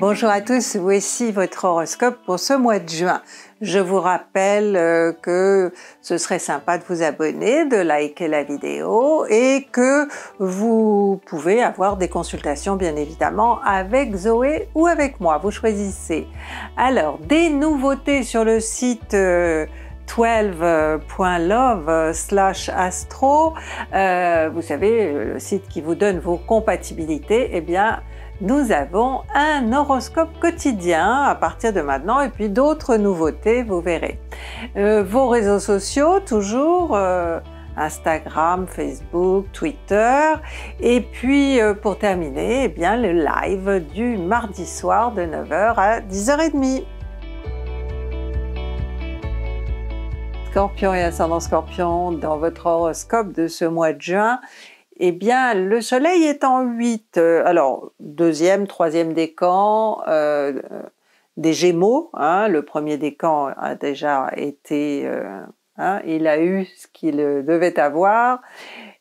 Bonjour à tous, voici votre horoscope pour ce mois de juin. Je vous rappelle euh, que ce serait sympa de vous abonner, de liker la vidéo et que vous pouvez avoir des consultations bien évidemment avec Zoé ou avec moi, vous choisissez. Alors, des nouveautés sur le site 12.love euh, slash astro, euh, vous savez, le site qui vous donne vos compatibilités, eh bien nous avons un horoscope quotidien à partir de maintenant et puis d'autres nouveautés, vous verrez. Euh, vos réseaux sociaux, toujours euh, Instagram, Facebook, Twitter. Et puis euh, pour terminer, eh bien le live du mardi soir de 9h à 10h30. Scorpion et ascendant Scorpion, dans votre horoscope de ce mois de juin, eh bien, le Soleil est en 8, euh, alors deuxième, troisième décan euh, euh, des Gémeaux. Hein, le premier décan a déjà été, hein, il a eu ce qu'il devait avoir.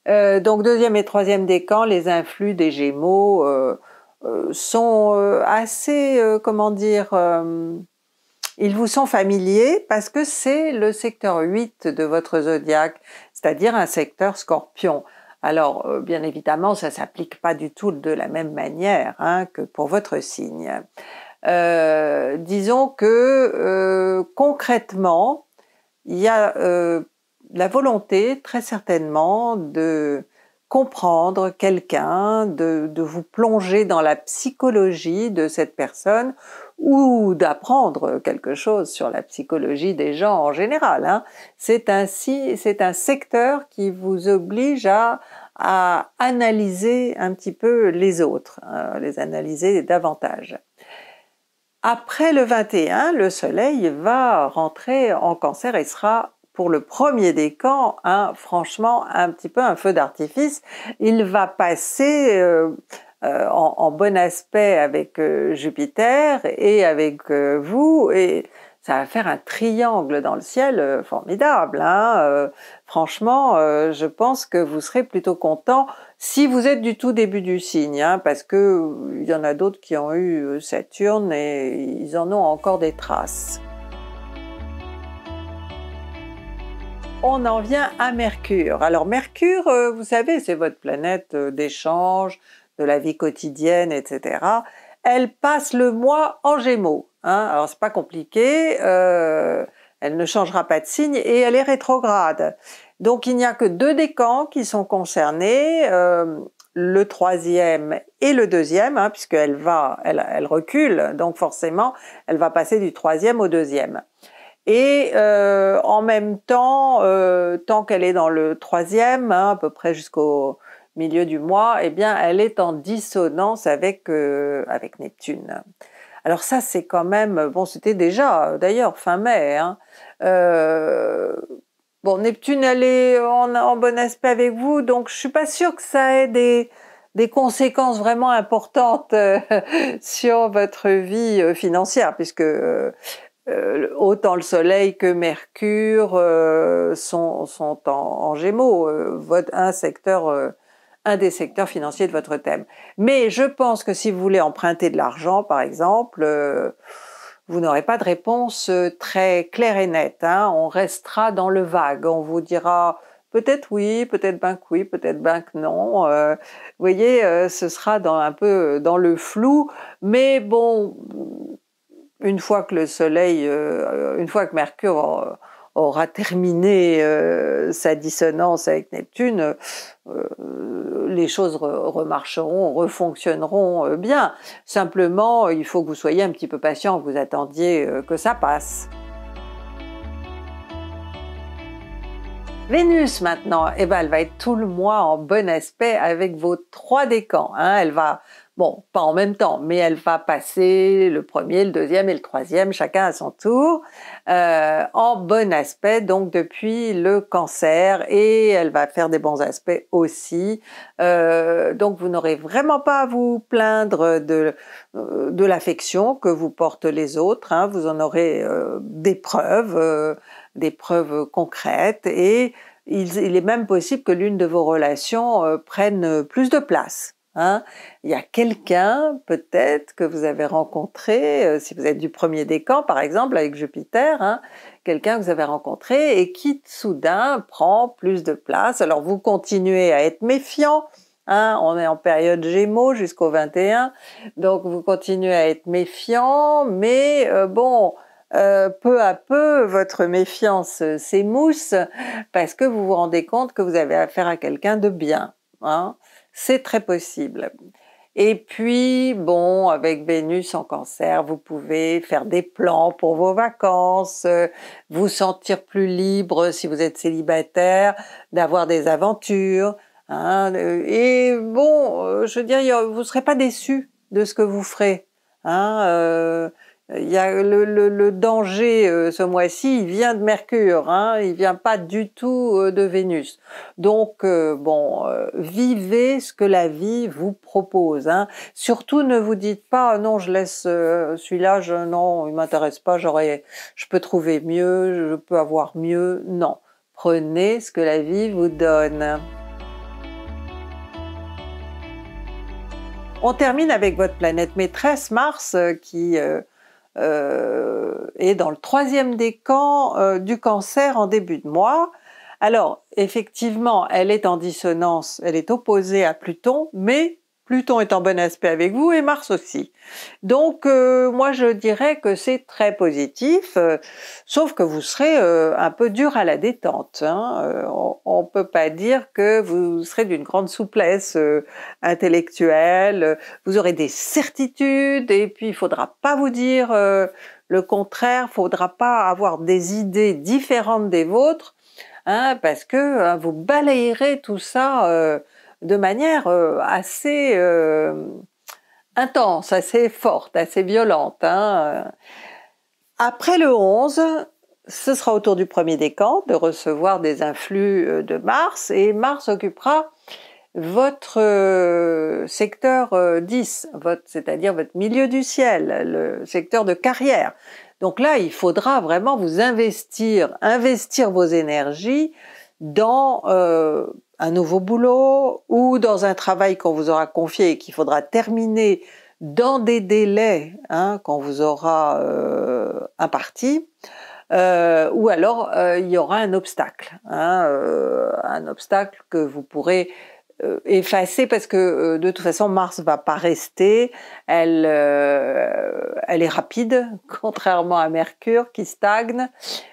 donc deuxième et troisième décan, les influx des Gémeaux sont assez, comment dire, ils vous sont familiers parce que c'est le secteur 8 de votre zodiaque, c'est-à-dire un secteur scorpion. Alors, euh, bien évidemment, ça s'applique pas du tout de la même manière hein, que pour votre signe. Euh, disons que euh, concrètement, il y a la volonté très certainement de comprendre quelqu'un, de vous plonger dans la psychologie de cette personne ou d'apprendre quelque chose sur la psychologie des gens en général. Hein. C'est ainsi, un secteur qui vous oblige à, analyser un petit peu les autres, hein, les analyser davantage. Après le 21, le Soleil va rentrer en cancer et sera pour le premier décan, hein, franchement, un petit peu un feu d'artifice. Il va passer... Euh, euh, en, bon aspect avec euh, Jupiter et avec euh, vous, et ça va faire un triangle dans le ciel formidable. Hein, franchement, je pense que vous serez plutôt content si vous êtes du tout début du signe, hein, parce que il y en a d'autres qui ont eu Saturne et ils en ont encore des traces. on en vient à Mercure. Alors Mercure, vous savez, c'est votre planète d'échange, de la vie quotidienne, etc. Elle passe le mois en Gémeaux. Hein. Alors c'est pas compliqué. Euh, elle ne changera pas de signe et elle est rétrograde. Donc il n'y a que deux décans qui sont concernés, euh, le troisième et le deuxième, hein, puisqu'elle va, elle, recule, donc forcément elle va passer du troisième au deuxième. Et euh, en même temps, tant qu'elle est dans le troisième, hein, à peu près jusqu'au milieu du mois, eh bien, elle est en dissonance avec, euh, avec Neptune. Alors ça, c'est quand même, bon, c'était déjà, d'ailleurs, fin mai. Hein, euh, bon, Neptune, elle est en, bon aspect avec vous, donc je suis pas sûre que ça ait des, des conséquences vraiment importantes euh, sur votre vie financière, puisque autant le Soleil que Mercure sont, sont en, Gémeaux. votre, un secteur des secteurs financiers de votre thème. Mais je pense que si vous voulez emprunter de l'argent, par exemple, euh, vous n'aurez pas de réponse euh, très claire et nette. Hein. On restera dans le vague. On vous dira peut-être oui, peut-être ben oui, peut-être ben non. Euh. vous voyez, ce sera un peu dans le flou. Mais bon, une fois que le Soleil, une fois que Mercure aura terminé euh, sa dissonance avec Neptune, euh, les choses remarcheront, refonctionneront euh, bien. Simplement, il faut que vous soyez un petit peu patient, que vous attendiez que ça passe. Vénus maintenant, eh ben, elle va être tout le mois en bon aspect avec vos trois décans. Hein. Elle va Bon, pas en même temps, mais elle va passer le premier, le deuxième et le troisième, chacun à son tour, euh, en bon aspect, donc depuis le cancer, et elle va faire des bons aspects aussi. Euh, donc vous n'aurez vraiment pas à vous plaindre de, euh, de l'affection que vous portent les autres, hein. vous en aurez des preuves, des preuves concrètes, et il est même possible que l'une de vos relations prenne plus de place Hein. il y a quelqu'un peut-être que vous avez rencontré, euh, si vous êtes du premier décan par exemple avec Jupiter, hein, quelqu'un que vous avez rencontré et qui soudain prend plus de place. Alors vous continuez à être méfiant, hein. on est en période Gémeaux jusqu'au 21, donc vous continuez à être méfiant, mais euh, bon, euh, peu à peu votre méfiance s'émousse parce que vous vous rendez compte que vous avez affaire à quelqu'un de bien. C'est très possible. Et puis, bon, avec Vénus en cancer, vous pouvez faire des plans pour vos vacances, euh, vous sentir plus libre si vous êtes célibataire, d'avoir des aventures. Hein, et bon, euh, je veux dire, vous ne serez pas déçu de ce que vous ferez. Hein, euh, il y a le, le, danger euh, ce mois-ci, il vient de Mercure, hein, il vient pas du tout euh, de Vénus. Donc euh, bon, vivez ce que la vie vous propose. Hein. Surtout ne vous dites pas ah non, je laisse celui-là, je non, il m'intéresse pas, j'aurais, je peux trouver mieux, je peux avoir mieux. Non, prenez ce que la vie vous donne. On termine avec votre planète maîtresse Mars qui euh, et dans le troisième décan euh, du cancer en début de mois. Alors, effectivement, elle est en dissonance, elle est opposée à Pluton, mais Pluton est en bon aspect avec vous et Mars aussi. Donc euh, moi je dirais que c'est très positif, euh, sauf que vous serez euh, un peu dur à la détente. Hein. on ne peut pas dire que vous serez d'une grande souplesse intellectuelle, vous aurez des certitudes et puis il faudra pas vous dire le contraire, faudra pas avoir des idées différentes des vôtres, hein, parce que hein, vous balayerez tout ça de manière euh, assez euh, intense, assez forte, assez violente. Hein, euh. Après le 11, ce sera autour du premier décan de recevoir des influx de Mars et Mars occupera votre secteur 10, c'est-à-dire votre milieu du ciel, le secteur de carrière. Donc là, il faudra vraiment vous investir, investir vos énergies dans un nouveau boulot ou dans un travail qu'on vous aura confié et qu'il faudra terminer dans des délais hein, qu'on vous aura euh, parti euh, ou alors euh, il y aura un obstacle, hein, euh, un obstacle que vous pourrez euh, effacée parce que euh, de toute façon Mars va pas rester. Elle, euh, elle est rapide, contrairement à Mercure qui stagne.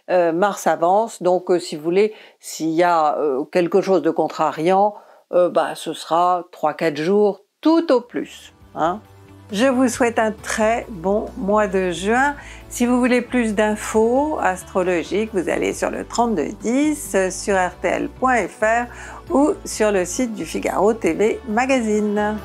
Mars avance, donc si vous voulez, s'il y a quelque chose de contrariant, bah, ce sera 3-4 jours tout au plus. Hein je vous souhaite un très bon mois de juin. Si vous voulez plus d'infos astrologiques, vous allez sur le 3210, sur rtl.fr ou sur le site du Figaro TV Magazine.